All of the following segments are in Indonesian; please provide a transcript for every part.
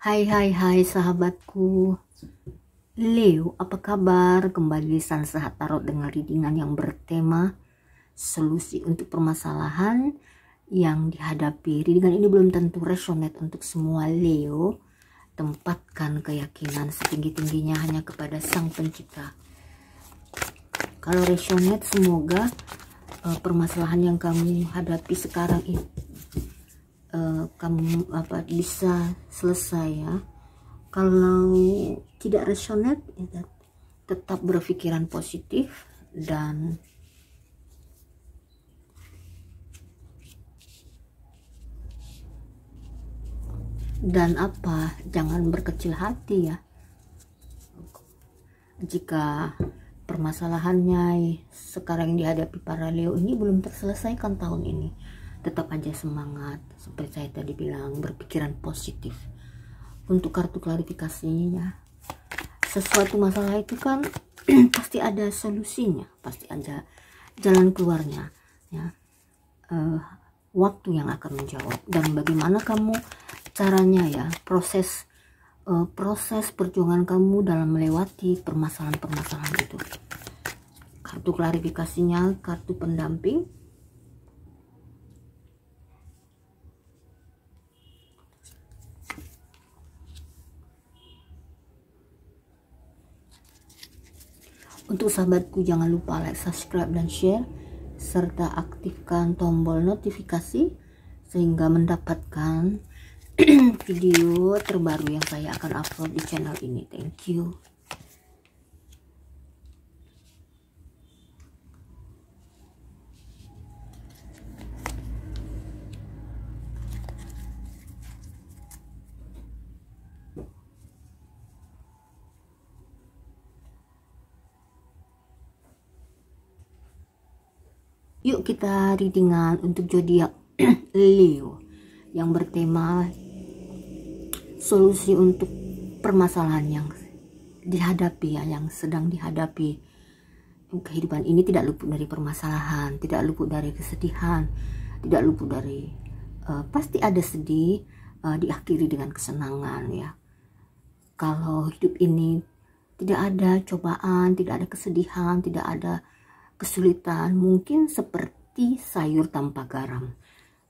Hai hai hai sahabatku Leo apa kabar kembali di San Sehat Tarot dengan readingan yang bertema solusi untuk permasalahan yang dihadapi readingan ini belum tentu resonate untuk semua Leo tempatkan keyakinan setinggi-tingginya hanya kepada sang pencipta kalau resonate semoga uh, permasalahan yang kamu hadapi sekarang ini uh, kamu apa bisa selesai ya kalau tidak resonate ya, tetap berpikiran positif dan dan apa jangan berkecil hati ya jika permasalahannya sekarang dihadapi para Leo ini belum terselesaikan tahun ini tetap aja semangat seperti saya tadi bilang berpikiran positif untuk kartu klarifikasinya ya, sesuatu masalah itu kan pasti ada solusinya pasti ada jalan keluarnya ya uh, waktu yang akan menjawab dan bagaimana kamu caranya ya proses uh, proses perjuangan kamu dalam melewati permasalahan-permasalahan itu kartu klarifikasinya kartu pendamping Untuk sahabatku jangan lupa like, subscribe, dan share serta aktifkan tombol notifikasi sehingga mendapatkan video terbaru yang saya akan upload di channel ini. Thank you. Yuk kita readingan ah, untuk zodiak Leo yang bertema solusi untuk permasalahan yang dihadapi ya, yang sedang dihadapi kehidupan ini tidak luput dari permasalahan, tidak luput dari kesedihan, tidak luput dari uh, pasti ada sedih uh, diakhiri dengan kesenangan ya. Kalau hidup ini tidak ada cobaan, tidak ada kesedihan, tidak ada kesulitan mungkin seperti sayur tanpa garam.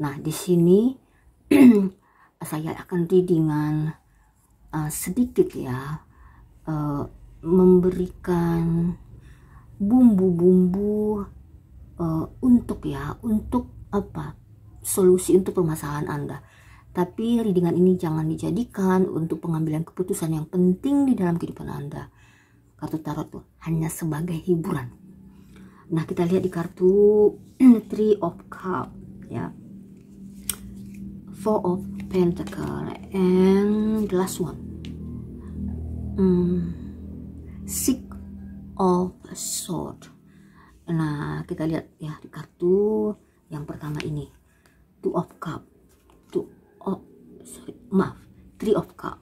Nah, di sini saya akan readingan uh, eh, sedikit ya uh, memberikan bumbu-bumbu uh, untuk ya untuk apa solusi untuk permasalahan Anda. Tapi readingan ini jangan dijadikan untuk pengambilan keputusan yang penting di dalam kehidupan Anda. Kartu tarot tuh hanya sebagai hiburan. Nah, kita lihat di kartu Three of Cup ya. Four of Pentacle and the last one. Hmm, six of Sword. Nah, kita lihat ya di kartu yang pertama ini. Two of Cup. Two of sorry, maaf, Three of Cup.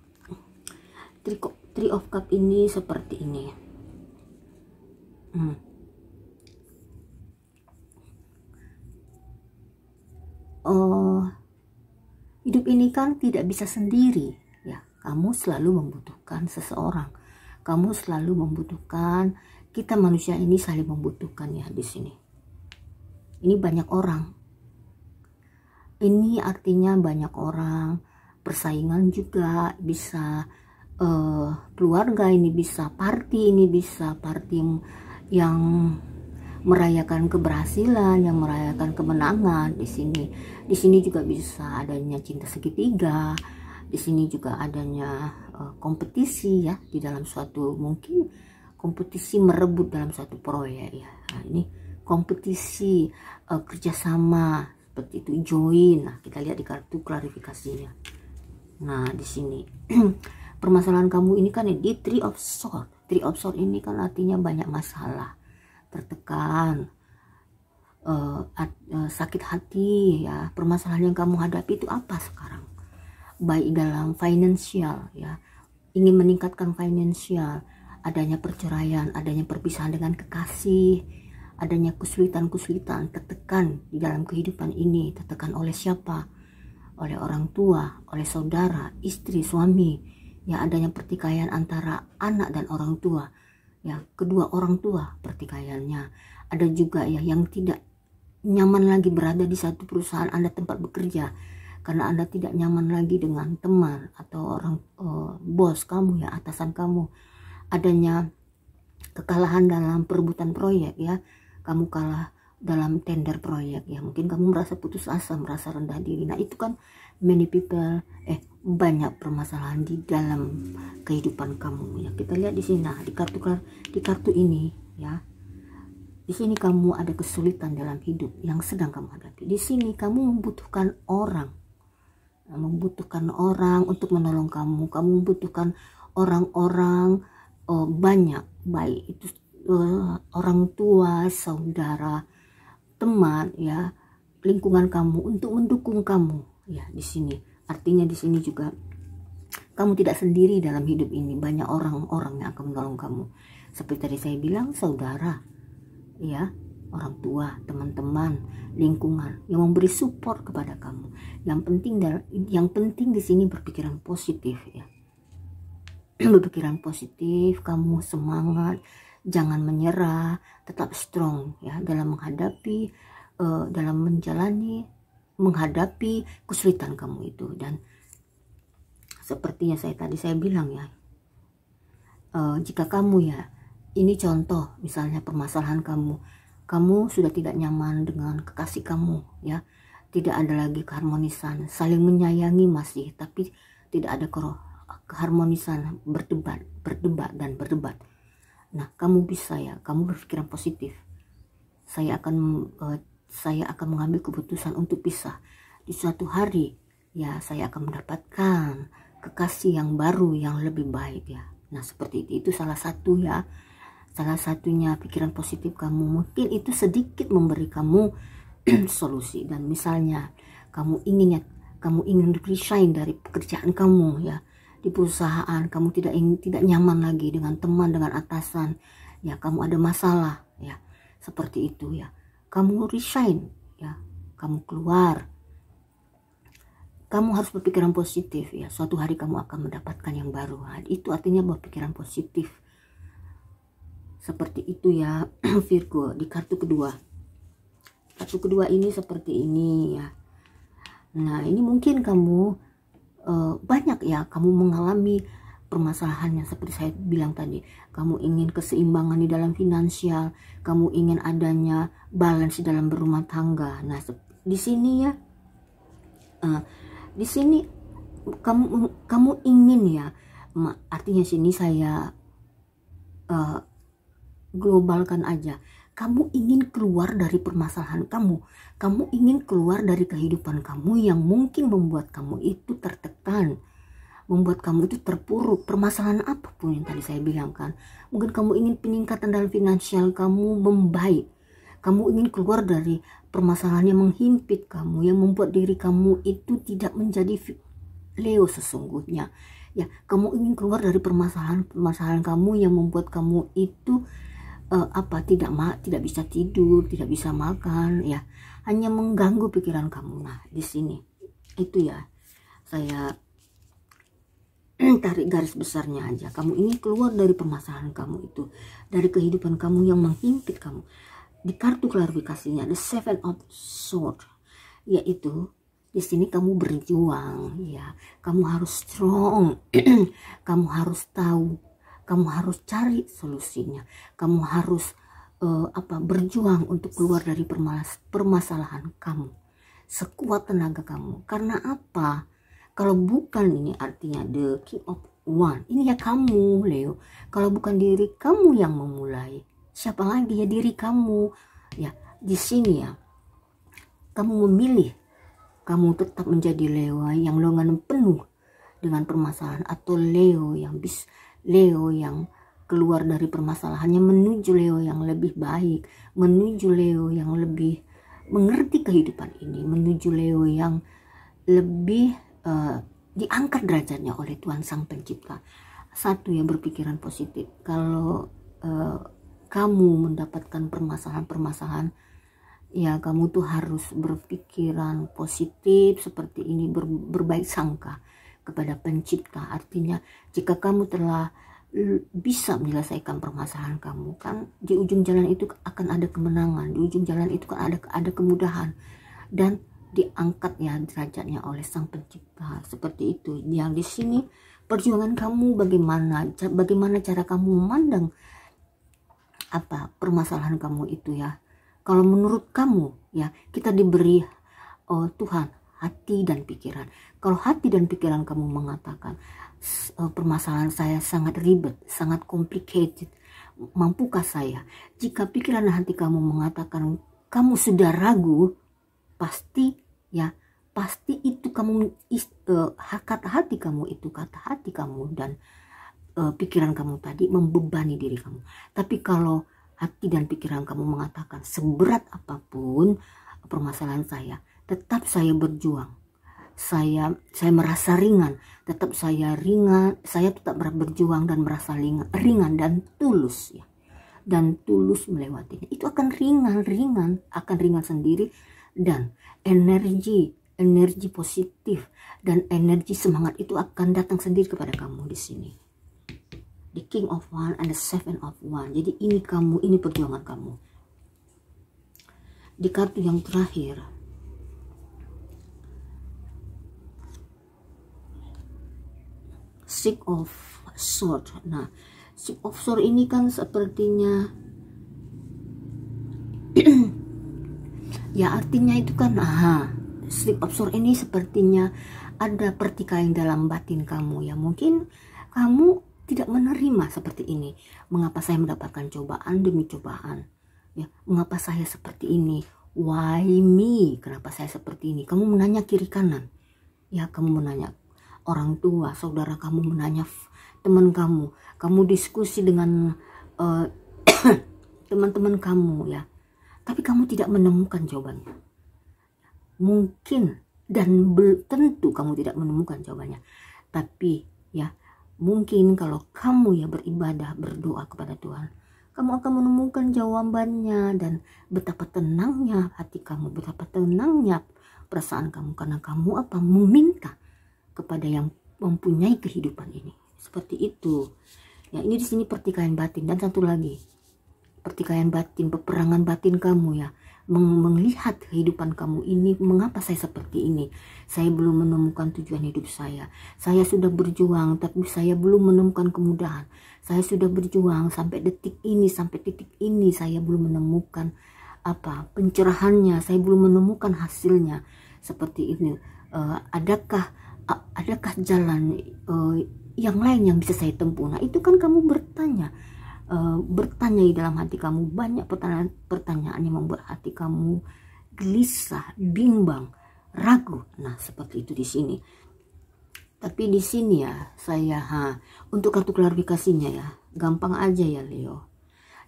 Three, three of Cup ini seperti ini. Hmm kan tidak bisa sendiri ya kamu selalu membutuhkan seseorang kamu selalu membutuhkan kita manusia ini saling membutuhkan ya di sini ini banyak orang ini artinya banyak orang persaingan juga bisa uh, keluarga ini bisa party ini bisa party yang merayakan keberhasilan, yang merayakan kemenangan di sini. Di sini juga bisa adanya cinta segitiga. Di sini juga adanya uh, kompetisi ya di dalam suatu mungkin kompetisi merebut dalam suatu proyek ya. Nah, ini kompetisi uh, kerjasama seperti itu join. Nah, kita lihat di kartu klarifikasinya. Nah, di sini permasalahan kamu ini kan di Three of Swords. Three of Swords ini kan artinya banyak masalah tertekan, uh, uh, sakit hati, ya permasalahan yang kamu hadapi itu apa sekarang? Baik dalam finansial, ya ingin meningkatkan finansial, adanya perceraian, adanya perpisahan dengan kekasih, adanya kesulitan-kesulitan, tertekan di dalam kehidupan ini, tertekan oleh siapa? Oleh orang tua, oleh saudara, istri, suami, ya adanya pertikaian antara anak dan orang tua ya kedua orang tua pertikaiannya ada juga ya yang tidak nyaman lagi berada di satu perusahaan anda tempat bekerja karena anda tidak nyaman lagi dengan teman atau orang uh, bos kamu ya atasan kamu adanya kekalahan dalam perebutan proyek ya kamu kalah dalam tender proyek ya mungkin kamu merasa putus asa merasa rendah diri nah itu kan many people eh banyak permasalahan di dalam kehidupan kamu ya kita lihat di sini nah di kartu di kartu ini ya di sini kamu ada kesulitan dalam hidup yang sedang kamu hadapi di sini kamu membutuhkan orang membutuhkan orang untuk menolong kamu kamu membutuhkan orang-orang uh, banyak baik itu uh, orang tua saudara teman ya lingkungan kamu untuk mendukung kamu ya di sini artinya di sini juga kamu tidak sendiri dalam hidup ini banyak orang-orang yang akan menolong kamu seperti tadi saya bilang saudara ya orang tua teman-teman lingkungan yang memberi support kepada kamu yang penting yang penting di sini berpikiran positif ya berpikiran positif kamu semangat jangan menyerah tetap strong ya dalam menghadapi uh, dalam menjalani menghadapi kesulitan kamu itu dan sepertinya saya tadi saya bilang ya uh, jika kamu ya ini contoh misalnya permasalahan kamu kamu sudah tidak nyaman dengan kekasih kamu ya tidak ada lagi keharmonisan saling menyayangi masih tapi tidak ada keharmonisan berdebat berdebat dan berdebat nah kamu bisa ya kamu berpikiran positif saya akan uh, saya akan mengambil keputusan untuk pisah. Di suatu hari, ya saya akan mendapatkan kekasih yang baru yang lebih baik ya. Nah, seperti itu, itu salah satu ya. Salah satunya pikiran positif kamu mungkin itu sedikit memberi kamu solusi dan misalnya kamu ingin ya, kamu ingin resign dari pekerjaan kamu ya di perusahaan kamu tidak ingin tidak nyaman lagi dengan teman dengan atasan ya kamu ada masalah ya seperti itu ya kamu resign ya kamu keluar kamu harus berpikiran positif ya suatu hari kamu akan mendapatkan yang baru nah, itu artinya berpikiran positif seperti itu ya Virgo di kartu kedua kartu kedua ini seperti ini ya nah ini mungkin kamu uh, banyak ya kamu mengalami permasalahannya seperti saya bilang tadi kamu ingin keseimbangan di dalam finansial kamu ingin adanya balance di dalam berumah tangga nah di sini ya uh, di sini kamu kamu ingin ya artinya sini saya uh, globalkan aja kamu ingin keluar dari permasalahan kamu. Kamu ingin keluar dari kehidupan kamu yang mungkin membuat kamu itu tertekan membuat kamu itu terpuruk permasalahan apapun yang tadi saya bilangkan, mungkin kamu ingin peningkatan dalam finansial kamu membaik kamu ingin keluar dari permasalahan yang menghimpit kamu yang membuat diri kamu itu tidak menjadi Leo sesungguhnya ya kamu ingin keluar dari permasalahan permasalahan kamu yang membuat kamu itu uh, apa tidak ma tidak bisa tidur tidak bisa makan ya hanya mengganggu pikiran kamu nah di sini itu ya saya tarik garis besarnya aja kamu ingin keluar dari permasalahan kamu itu dari kehidupan kamu yang menghimpit kamu di kartu klarifikasinya the seven of sword yaitu di sini kamu berjuang ya kamu harus strong kamu harus tahu kamu harus cari solusinya kamu harus uh, apa berjuang untuk keluar dari permasalahan kamu sekuat tenaga kamu karena apa kalau bukan ini artinya the king of one. Ini ya kamu, Leo. Kalau bukan diri kamu yang memulai, siapa lagi ya diri kamu? Ya, di sini ya. Kamu memilih kamu tetap menjadi Leo yang longan penuh dengan permasalahan atau Leo yang bis Leo yang keluar dari permasalahannya menuju Leo yang lebih baik, menuju Leo yang lebih mengerti kehidupan ini, menuju Leo yang lebih uh, diangkat derajatnya oleh Tuhan Sang Pencipta. Satu yang berpikiran positif. Kalau uh, kamu mendapatkan permasalahan-permasalahan, ya kamu tuh harus berpikiran positif seperti ini ber, berbaik sangka kepada Pencipta. Artinya jika kamu telah bisa menyelesaikan permasalahan kamu kan di ujung jalan itu akan ada kemenangan di ujung jalan itu kan ada ada kemudahan dan diangkat ya derajatnya oleh sang pencipta seperti itu yang di sini perjuangan kamu bagaimana bagaimana cara kamu memandang apa permasalahan kamu itu ya kalau menurut kamu ya kita diberi oh, Tuhan hati dan pikiran kalau hati dan pikiran kamu mengatakan oh, permasalahan saya sangat ribet sangat complicated mampukah saya jika pikiran hati kamu mengatakan kamu sudah ragu pasti ya pasti itu kamu uh, kata hati kamu itu kata hati kamu dan uh, pikiran kamu tadi membebani diri kamu tapi kalau hati dan pikiran kamu mengatakan seberat apapun permasalahan saya tetap saya berjuang saya saya merasa ringan tetap saya ringan saya tetap berjuang dan merasa ringan, ringan dan tulus ya dan tulus melewati itu akan ringan ringan akan ringan sendiri dan energi energi positif dan energi semangat itu akan datang sendiri kepada kamu di sini the king of one and the seven of one jadi ini kamu ini perjuangan kamu di kartu yang terakhir six of sword nah six of sword ini kan sepertinya ya artinya itu kan aha sleep absorb ini sepertinya ada pertikaian dalam batin kamu ya mungkin kamu tidak menerima seperti ini mengapa saya mendapatkan cobaan demi cobaan ya mengapa saya seperti ini why me kenapa saya seperti ini kamu menanya kiri kanan ya kamu menanya orang tua saudara kamu menanya teman kamu kamu diskusi dengan uh, teman-teman kamu ya tapi kamu tidak menemukan jawabannya. Mungkin dan tentu kamu tidak menemukan jawabannya. Tapi ya mungkin kalau kamu ya beribadah berdoa kepada Tuhan, kamu akan menemukan jawabannya dan betapa tenangnya hati kamu, betapa tenangnya perasaan kamu karena kamu apa meminta kepada yang mempunyai kehidupan ini. Seperti itu. Ya, ini di sini pertikaian batin dan satu lagi pertikaian batin, peperangan batin kamu ya, meng melihat kehidupan kamu ini, mengapa saya seperti ini? Saya belum menemukan tujuan hidup saya. Saya sudah berjuang, tapi saya belum menemukan kemudahan. Saya sudah berjuang sampai detik ini, sampai titik ini, saya belum menemukan apa pencerahannya. Saya belum menemukan hasilnya seperti ini. Uh, adakah adakah jalan uh, yang lain yang bisa saya tempuh? Nah, itu kan kamu bertanya Eh, bertanya di dalam hati kamu banyak pertanyaan-pertanyaan yang membuat hati kamu gelisah, bimbang, ragu. Nah, seperti itu di sini. Tapi di sini ya, saya ha, untuk kartu klarifikasinya ya, gampang aja ya Leo.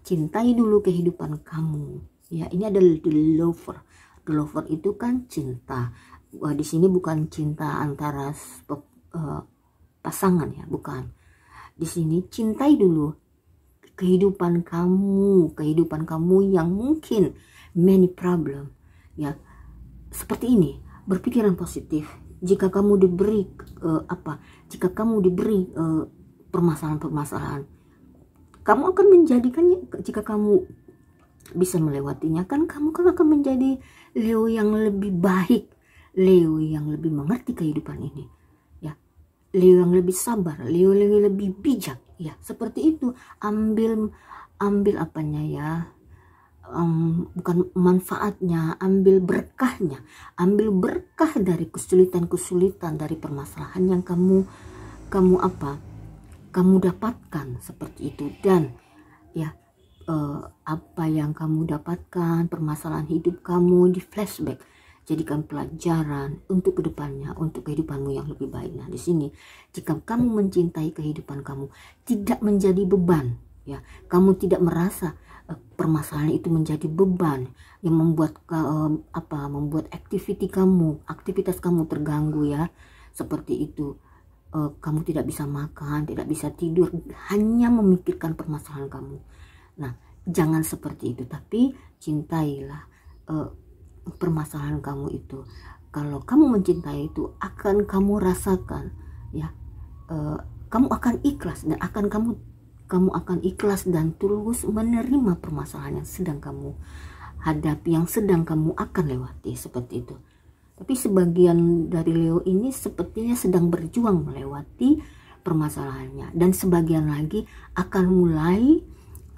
Cintai dulu kehidupan kamu. Ya, ini adalah the lover. The lover itu kan cinta. Wah, di sini bukan cinta antara uh, pasangan ya, bukan. Di sini cintai dulu kehidupan kamu, kehidupan kamu yang mungkin many problem ya. Seperti ini, berpikiran positif. Jika kamu diberi uh, apa? Jika kamu diberi permasalahan permasalahan-permasalahan, kamu akan menjadikannya jika kamu bisa melewatinya kan kamu kan akan menjadi Leo yang lebih baik, Leo yang lebih mengerti kehidupan ini. ya Leo yang lebih sabar, Leo yang lebih bijak, ya seperti itu ambil ambil apanya ya um, bukan manfaatnya ambil berkahnya ambil berkah dari kesulitan-kesulitan dari permasalahan yang kamu kamu apa kamu dapatkan seperti itu dan ya eh, apa yang kamu dapatkan permasalahan hidup kamu di flashback jadikan pelajaran untuk kedepannya, untuk kehidupanmu yang lebih baik. Nah, di sini, jika kamu mencintai kehidupan kamu, tidak menjadi beban, ya, kamu tidak merasa eh, permasalahan itu menjadi beban yang membuat eh, apa membuat aktiviti kamu aktivitas kamu terganggu ya seperti itu eh, kamu tidak bisa makan tidak bisa tidur hanya memikirkan permasalahan kamu nah jangan seperti itu tapi cintailah eh, permasalahan kamu itu kalau kamu mencintai itu akan kamu rasakan ya uh, kamu akan ikhlas dan akan kamu kamu akan ikhlas dan tulus menerima permasalahan yang sedang kamu hadapi yang sedang kamu akan lewati seperti itu tapi sebagian dari Leo ini sepertinya sedang berjuang melewati permasalahannya dan sebagian lagi akan mulai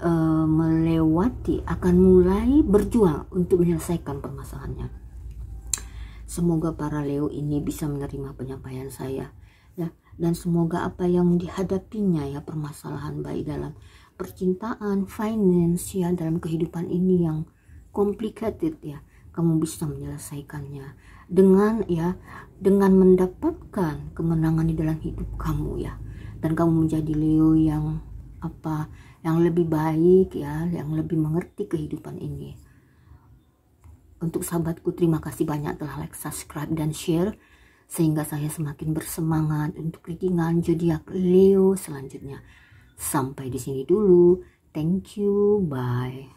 e, melewati akan mulai berjuang untuk menyelesaikan permasalahannya. Semoga para Leo ini bisa menerima penyampaian saya ya dan semoga apa yang dihadapinya ya permasalahan baik dalam percintaan, finance ya dalam kehidupan ini yang complicated ya kamu bisa menyelesaikannya dengan ya dengan mendapatkan kemenangan di dalam hidup kamu ya dan kamu menjadi Leo yang apa yang lebih baik ya yang lebih mengerti kehidupan ini untuk sahabatku terima kasih banyak telah like subscribe dan share sehingga saya semakin bersemangat untuk readingan zodiak Leo selanjutnya sampai di sini dulu thank you bye